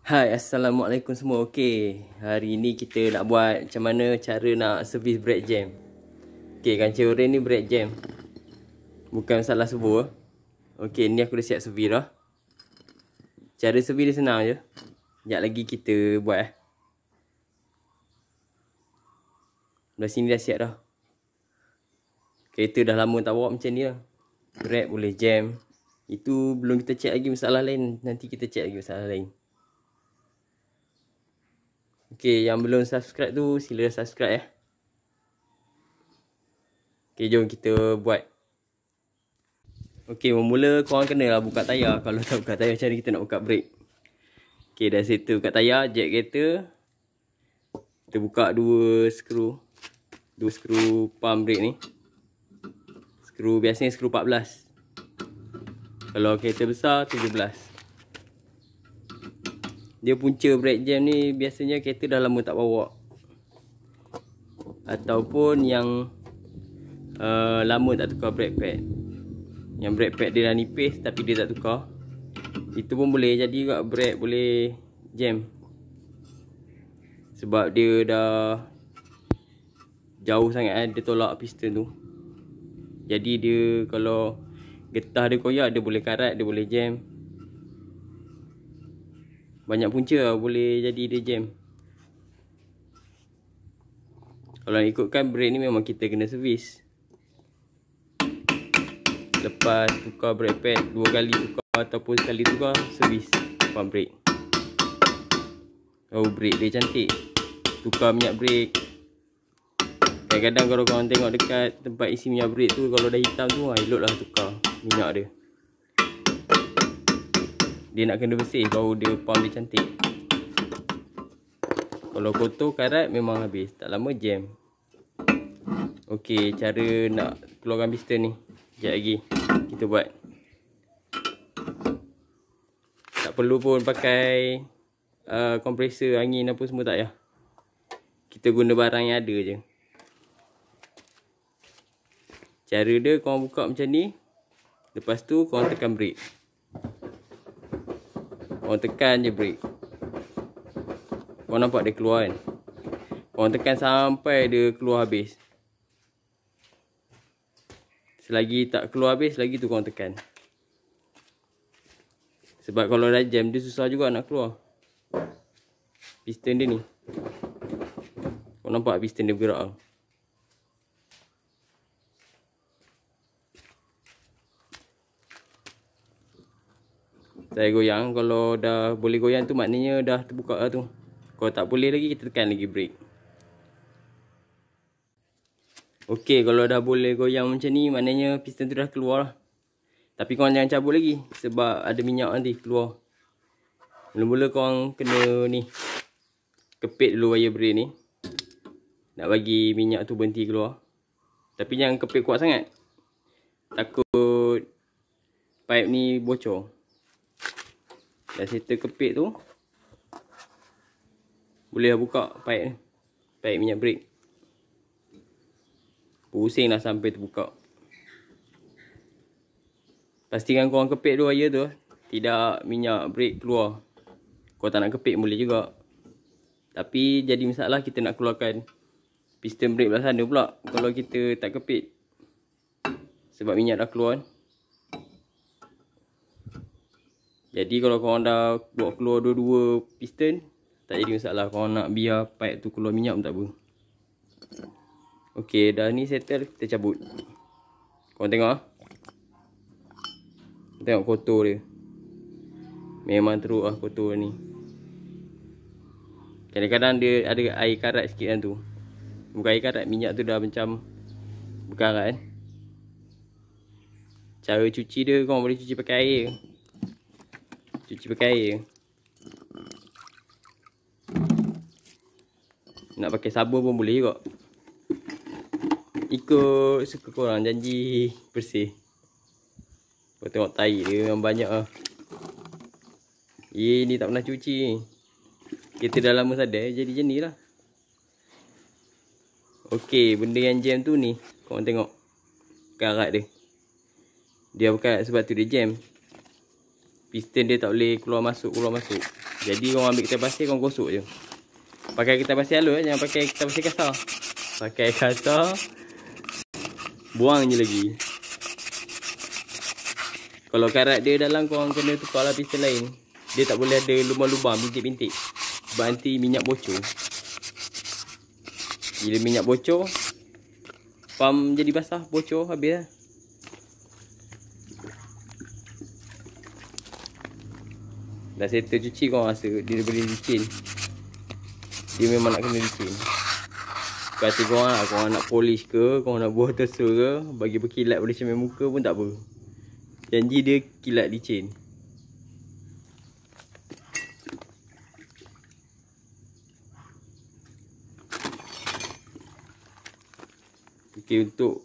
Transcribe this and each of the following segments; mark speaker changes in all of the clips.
Speaker 1: Hai, Assalamualaikum semua. Okey, hari ni kita nak buat macam mana cara nak servis brake jam. Okey, kancil oren ni brake jam. Bukan salah sebua. Okey, ni aku dah siap servis dah. Cara servis dia senang je. Sekejap lagi kita buat eh. Dah sini dah siap dah. Kereta dah lama tak bawa macam ni lah. Brake boleh jam. Itu belum kita check lagi masalah lain. Nanti kita check lagi masalah lain. Okay, yang belum subscribe tu sila subscribe eh. Okay, jom kita buat. Okay, memula korang kenalah buka tayar. Kalau tak buka tayar, cara kita nak buka brake. Okay, dah settle buka tayar, jack kereta. Kita buka dua skru. Dua skru pump brake ni. Skru biasanya skru 14. Kalau kereta besar, 17. Dia punca break jam ni biasanya kereta dah lama tak bawa Ataupun yang uh, lama tak tukar brake pad Yang brake pad dia dah nipis tapi dia tak tukar Itu pun boleh jadi juga brake boleh jam Sebab dia dah jauh sangat eh, dia tolak piston tu Jadi dia kalau getah dia koyak dia boleh karat dia boleh jam banyak punca lah boleh jadi dia jam Kalau ikutkan brake ni memang kita kena servis Lepas tukar brake pad Dua kali tukar ataupun sekali tukar Servis depan brake Oh brake dia cantik Tukar minyak brake Kadang-kadang kalau korang tengok dekat tempat isi minyak brake tu Kalau dah hitam tu, ha, elok lah tukar minyak dia dia nak kena bersih baru dia pump dia cantik Kalau kotor karat memang habis Tak lama jam Okey, cara nak keluarkan piston ni Sekejap lagi kita buat Tak perlu pun pakai Kompresor uh, angin apa semua tak ya. Kita guna barang yang ada je Cara dia korang buka macam ni Lepas tu korang tekan brake Korang tekan je brake Korang nampak dia keluar kan Korang tekan sampai dia keluar habis Selagi tak keluar habis Selagi tu korang tekan Sebab kalau dah jam Dia susah juga nak keluar Piston dia ni Korang nampak piston dia bergerak lah Saya goyang Kalau dah boleh goyang tu maknanya dah terbuka lah tu Kalau tak boleh lagi kita tekan lagi brake Ok kalau dah boleh goyang macam ni maknanya piston tu dah keluar lah Tapi korang jangan cabut lagi sebab ada minyak nanti keluar Mula-mula korang kena ni Kepit dulu wire brake ni Nak bagi minyak tu berhenti keluar Tapi jangan kepit kuat sangat Takut Pipe ni bocor kaseter kepit tu boleh lah buka paip ni paip minyak brek pusinglah sampai terbuka pastikan kau kepit dua wire tu tidak minyak brek keluar kau tak nak kepit boleh juga tapi jadi masalah kita nak keluarkan piston brek belah sana pula kalau kita tak kepit sebab minyak dah keluar ni kan. Jadi kalau korang dah buat keluar dua-dua piston Tak jadi masalah korang nak biar pipe tu keluar minyak pun tak apa Okay dah ni settle kita cabut Korang tengok lah Tengok kotor dia Memang teruk lah kotor ni Kadang-kadang dia ada air karat sikit kan tu Bukan air karat minyak tu dah macam Berkarat kan Cara cuci dia Kau boleh cuci pakai air Cuci pakai air Nak pakai sabun pun boleh juga Ikut suka korang janji bersih Kau tengok tai dia memang banyak lah Ini tak pernah cuci Kita dah lama sadar jadi macam lah Okay benda yang jam tu ni Korang tengok Karat dia Dia bukan sebab tu dia jam piston dia tak boleh keluar masuk keluar masuk jadi kau ambil kertas pasir kau gosok je pakai kertas pasir halus eh. jangan pakai kertas pasir kasar pakai kasar buang je lagi kalau karat dia dalam kau orang kena tukar lah piston lain dia tak boleh ada lubang-lubang bintik-bintik sebab nanti minyak bocor bila minyak bocor pam jadi basah bocor habis lah Dah settle cuci kau rasa dia boleh licin Dia memang nak kena licin Kata kau lah kau nak polish ke kau nak buah tersur ke Bagi berkilat boleh cermin muka pun tak apa Janji dia kilat licin Okay, untuk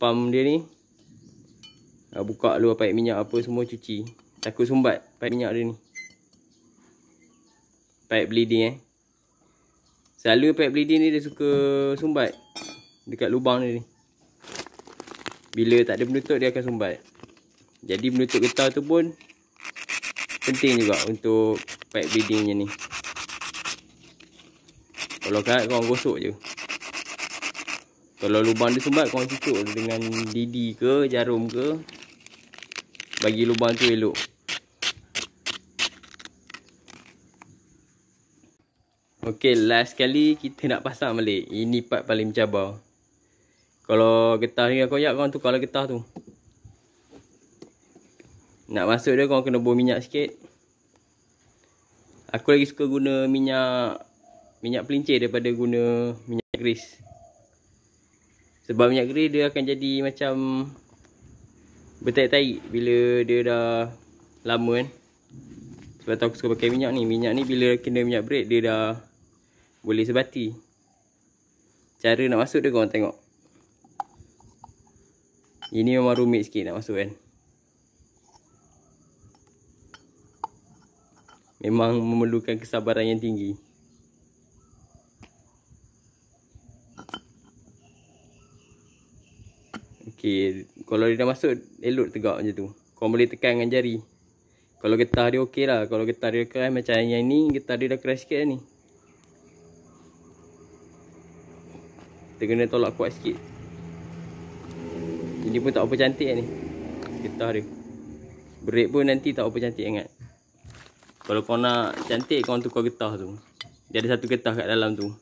Speaker 1: pam dia ni Buka dulu pakai minyak apa semua cuci Takut sumbat pakai minyak dia ni pipe bleeding eh. Selalu pipe bleeding ni dia suka sumbat dekat lubang ni. Bila tak ada penutup dia akan sumbat. Jadi penutup getah tu pun penting juga untuk pipe bleedingnya ni. Kalau kat kau gosok je. Kalau lubang dia sumbat kau cucuk dengan didi ke jarum ke bagi lubang tu elok. Okey, last sekali kita nak pasang balik. Ini part paling mencabar. Kalau getah ni koyak kau tukarlah getah tu. Nak masuk dia kau kena bom minyak sikit. Aku lagi suka guna minyak minyak pelincir daripada guna minyak gris. Sebab minyak gris dia akan jadi macam bertaik-taik bila dia dah lama kan. Sebab tu aku suka pakai minyak ni. Minyak ni bila kena minyak break dia dah boleh sebati Cara nak masuk dia korang tengok Ini memang rumit sikit nak masuk kan Memang memerlukan kesabaran yang tinggi Okay, kalau dia dah masuk, elok tegak macam tu Kau boleh tekan dengan jari Kalau getah dia okey lah Kalau getah dia keras macam yang ni Getah dia dah keras sikit lah ni Kita kena tolak kuat sikit Jadi pun tak apa cantik kan ni Getah dia Break pun nanti tak apa cantik sangat Kalau kau nak cantik kau tukar getah tu Dia ada satu getah kat dalam tu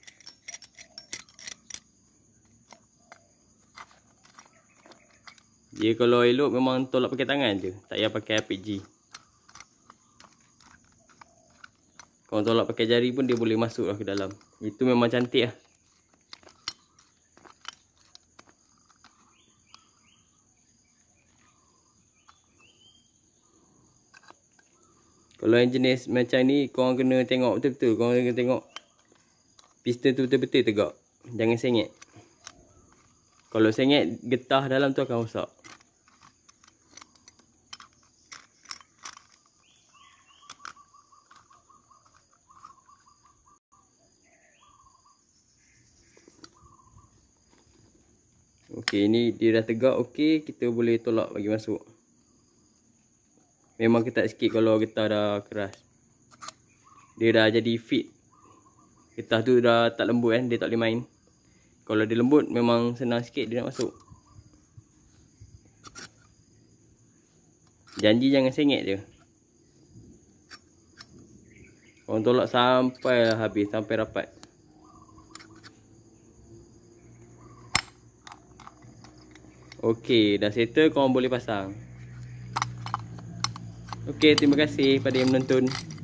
Speaker 1: Dia kalau elok memang tolak pakai tangan je Tak payah pakai RPG Kalau tolak pakai jari pun dia boleh masuk lah ke dalam Itu memang cantik lah Kalau yang jenis macam ni korang kena tengok betul-betul Korang kena tengok Piston tu betul-betul tegak Jangan sengit Kalau sengit getah dalam tu akan rosak Okey ini dia dah tegak okey kita boleh tolak bagi masuk. Memang ketat sikit kalau getah dah keras Dia dah jadi fit Getah tu dah tak lembut kan Dia tak boleh main Kalau dia lembut memang senang sikit dia nak masuk Janji jangan sengit je Orang tolak sampai lah habis Sampai rapat Okey, dah settle kau boleh pasang. Okey, terima kasih pada yang menonton.